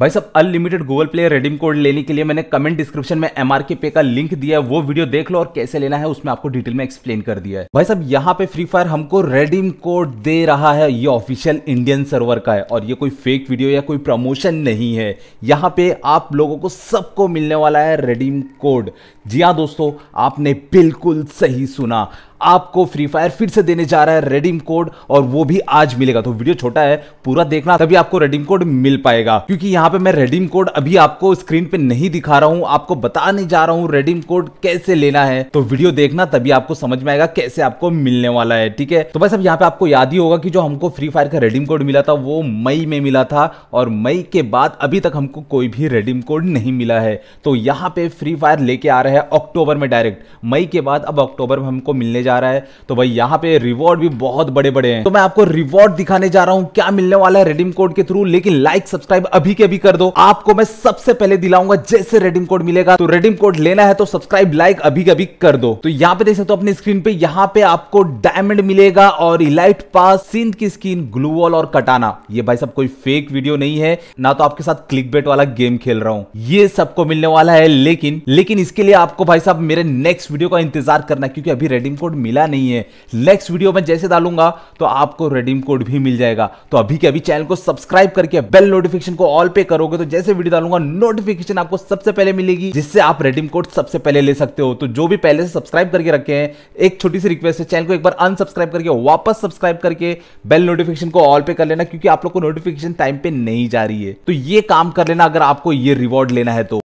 भाई साहब unlimited Google Play redeem code लेने के लिए मैंने कमेंट डिस्क्रिप्शन में एम पे का लिंक दिया है वो वीडियो देख लो और कैसे लेना है उसमें आपको डिटेल में एक्सप्लेन कर दिया है भाई साहब यहाँ पे फ्री फायर हमको रेडीम कोड दे रहा है ये ऑफिशियल इंडियन सर्वर का है और ये कोई फेक वीडियो या कोई प्रमोशन नहीं है यहाँ पे आप लोगों को सबको मिलने वाला है रेडीम कोड जी हाँ दोस्तों आपने बिल्कुल सही सुना आपको फ्री फायर फिर से देने जा रहा है रेडीम कोड और वो भी आज मिलेगा तो वीडियो छोटा है पूरा देखना तभी आपको रेडीम कोड मिल पाएगा क्योंकि यहाँ पे मैं रेडीम कोड अभी आपको स्क्रीन पे नहीं दिखा रहा हूँ आपको बता नहीं जा रहा हूँ रेडीम कोड कैसे लेना है तो वीडियो देखना तभी आपको समझ में आएगा कैसे आपको मिलने वाला है ठीक है तो बस अब यहाँ पे आपको याद ही होगा कि जो हमको फ्री फायर का रेडीम कोड मिला था वो मई में मिला था और मई के बाद अभी तक हमको कोई भी रेडीम कोड नहीं मिला है तो यहाँ पे फ्री फायर लेके आ रहा है अक्टूबर में डायरेक्ट मई के बाद अब अक्टूबर में हमको मिलने जा जा रहा है तो भाई यहाँ पे रिवॉर्ड भी बहुत बड़े बड़े हैं तो मैं आपको रिवॉर्ड दिखाने जा रहा हूँ क्या मिलने वाला है रेडीम कोड के थ्रू लेकिन लाइक सब्सक्राइब अभी के अभी कर दो आपको मैं सबसे पहले दिलाऊंगा जैसे रेडीम कोड मिलेगा तो रेडीम कोड लेना है तो सब्सक्राइब लाइक अभी अभी कर दो तो यहाँ पे देख सकते हो अपनी स्क्रीन पे यहाँ पे आपको डायमंड मिलेगा और इलाइट पास सिंध की स्क्रीन ग्लू वॉल और कटाना ये भाई सब कोई फेक वीडियो नहीं है ना तो आपके साथ क्लिक वाला गेम खेल रहा हूँ ये सबको मिलने वाला है लेकिन लेकिन इसके लिए आपको भाई साहब मेरे नेक्स्ट वीडियो का इंतजार करना क्योंकि अभी रेडीम कोड मिला नहीं है नेक्स्ट वीडियो में जैसे डालूंगा तो आपको रेडीम कोड भी मिल जाएगा तो अभी के अभी चैनल को सब्सक्राइब करके बेल नोटिफिकेशन को ऑल पे करोगे तो जैसे वीडियो डालूंगा नोटिफिकेशन आपको सबसे पहले मिलेगी जिससे आप रेडीम कोड सबसे पहले ले सकते हो तो जो भी पहले से सब्सक्राइब करके रखे हैं एक छोटी सी रिक्वेस्ट है चैनल को एक बार अनसब्सक्राइब करके वापस सब्सक्राइब करके बेल नोटिफिकेशन को ऑल पे कर लेना क्योंकि आप लोग को नोटिफिकेशन टाइम पे नहीं जा रही है तो ये काम कर लेना अगर आपको ये रिवॉर्ड लेना है तो